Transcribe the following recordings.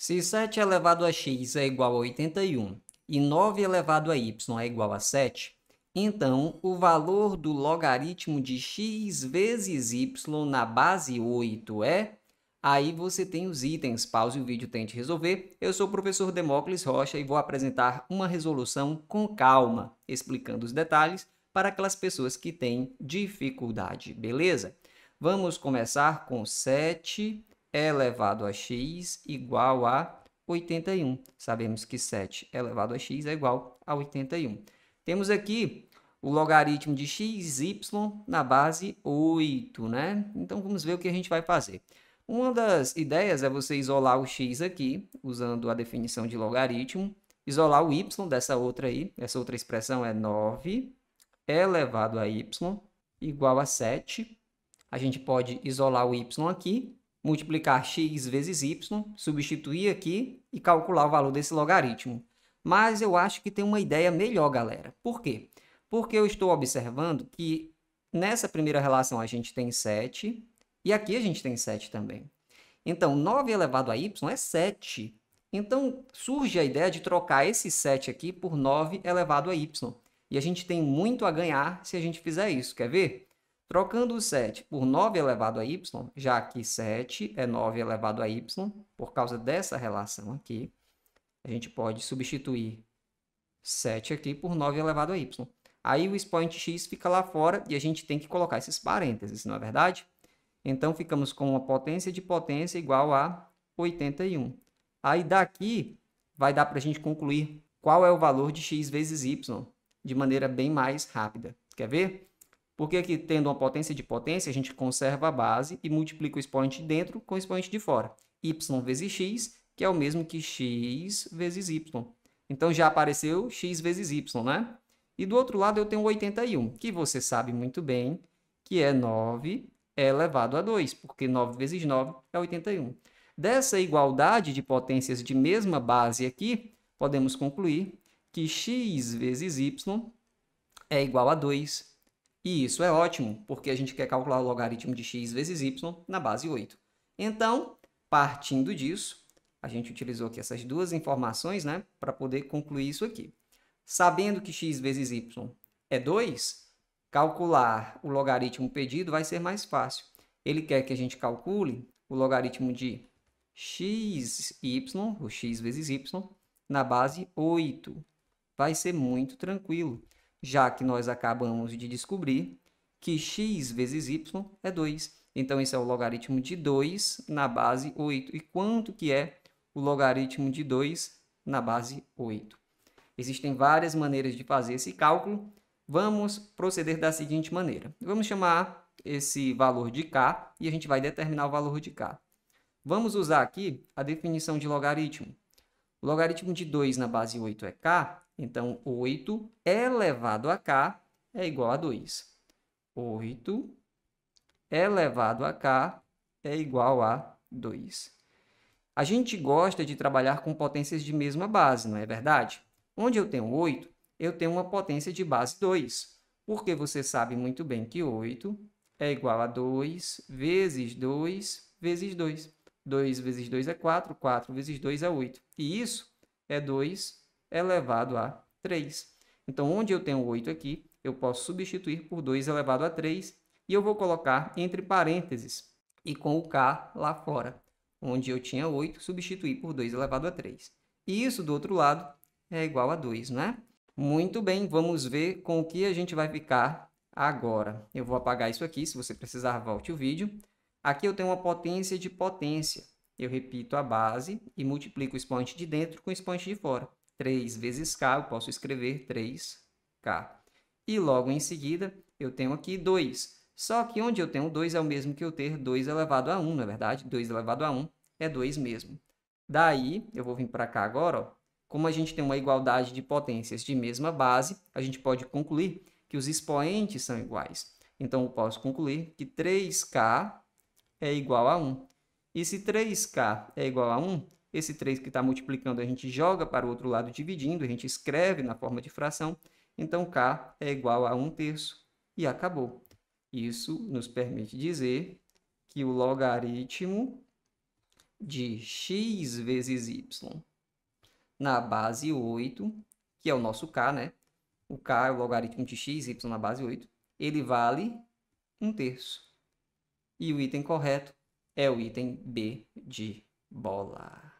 Se 7 elevado a x é igual a 81 e 9 elevado a y é igual a 7, então o valor do logaritmo de x vezes y na base 8 é... Aí você tem os itens, pause o vídeo tente resolver. Eu sou o professor Demócles Rocha e vou apresentar uma resolução com calma, explicando os detalhes para aquelas pessoas que têm dificuldade, beleza? Vamos começar com 7 elevado a x igual a 81. Sabemos que 7 elevado a x é igual a 81. Temos aqui o logaritmo de x, y na base 8, né? Então, vamos ver o que a gente vai fazer. Uma das ideias é você isolar o x aqui, usando a definição de logaritmo, isolar o y dessa outra aí, essa outra expressão é 9 elevado a y igual a 7. A gente pode isolar o y aqui, multiplicar x vezes y, substituir aqui e calcular o valor desse logaritmo. Mas eu acho que tem uma ideia melhor, galera. Por quê? Porque eu estou observando que nessa primeira relação a gente tem 7 e aqui a gente tem 7 também. Então, 9 elevado a y é 7. Então, surge a ideia de trocar esse 7 aqui por 9 elevado a y. E a gente tem muito a ganhar se a gente fizer isso. Quer ver? Trocando o 7 por 9 elevado a y, já que 7 é 9 elevado a y, por causa dessa relação aqui, a gente pode substituir 7 aqui por 9 elevado a y. Aí o expoente x fica lá fora e a gente tem que colocar esses parênteses, não é verdade? Então, ficamos com uma potência de potência igual a 81. Aí, daqui, vai dar para a gente concluir qual é o valor de x vezes y, de maneira bem mais rápida. Quer ver? Porque aqui, tendo uma potência de potência, a gente conserva a base e multiplica o expoente de dentro com o expoente de fora? y vezes x, que é o mesmo que x vezes y. Então já apareceu x vezes y, né? E do outro lado eu tenho 81, que você sabe muito bem que é 9 elevado a 2, porque 9 vezes 9 é 81. Dessa igualdade de potências de mesma base aqui, podemos concluir que x vezes y é igual a 2 e isso é ótimo, porque a gente quer calcular o logaritmo de x vezes y na base 8. Então, partindo disso, a gente utilizou aqui essas duas informações né, para poder concluir isso aqui. Sabendo que x vezes y é 2, calcular o logaritmo pedido vai ser mais fácil. Ele quer que a gente calcule o logaritmo de x, y, ou x vezes y, na base 8. Vai ser muito tranquilo já que nós acabamos de descobrir que x vezes y é 2. Então, esse é o logaritmo de 2 na base 8. E quanto que é o logaritmo de 2 na base 8? Existem várias maneiras de fazer esse cálculo. Vamos proceder da seguinte maneira. Vamos chamar esse valor de k e a gente vai determinar o valor de k. Vamos usar aqui a definição de logaritmo. O logaritmo de 2 na base 8 é k, então 8 elevado a k é igual a 2. 8 elevado a k é igual a 2. A gente gosta de trabalhar com potências de mesma base, não é verdade? Onde eu tenho 8, eu tenho uma potência de base 2, porque você sabe muito bem que 8 é igual a 2 vezes 2 vezes 2. 2 vezes 2 é 4, 4 vezes 2 é 8. E isso é 2 elevado a 3. Então, onde eu tenho 8 aqui, eu posso substituir por 2 elevado a 3 e eu vou colocar entre parênteses e com o k lá fora, onde eu tinha 8, substituir por 2 elevado a 3. E isso, do outro lado, é igual a 2, não é? Muito bem, vamos ver com o que a gente vai ficar agora. Eu vou apagar isso aqui, se você precisar, volte o vídeo. Aqui eu tenho uma potência de potência. Eu repito a base e multiplico o expoente de dentro com o expoente de fora. 3 vezes K, eu posso escrever 3K. E logo em seguida, eu tenho aqui 2. Só que onde eu tenho 2 é o mesmo que eu ter 2 elevado a 1, não é verdade? 2 elevado a 1 é 2 mesmo. Daí, eu vou vir para cá agora, ó. como a gente tem uma igualdade de potências de mesma base, a gente pode concluir que os expoentes são iguais. Então, eu posso concluir que 3K é igual a 1. E se 3K é igual a 1, esse 3 que está multiplicando a gente joga para o outro lado dividindo, a gente escreve na forma de fração. Então, K é igual a 1 terço e acabou. Isso nos permite dizer que o logaritmo de x vezes y na base 8, que é o nosso k, né? O k é o logaritmo de x, y na base 8, ele vale 1 terço. E o item correto é o item B de bola.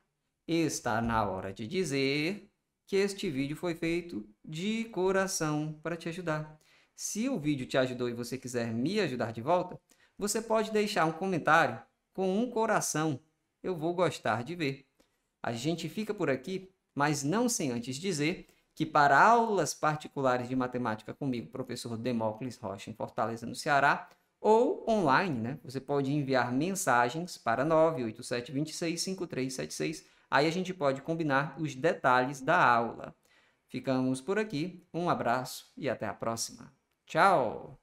Está na hora de dizer que este vídeo foi feito de coração para te ajudar. Se o vídeo te ajudou e você quiser me ajudar de volta, você pode deixar um comentário com um coração. Eu vou gostar de ver. A gente fica por aqui, mas não sem antes dizer que para aulas particulares de matemática comigo, professor Demócles Rocha, em Fortaleza, no Ceará, ou online, né? Você pode enviar mensagens para 987265376. Aí a gente pode combinar os detalhes da aula. Ficamos por aqui. Um abraço e até a próxima. Tchau.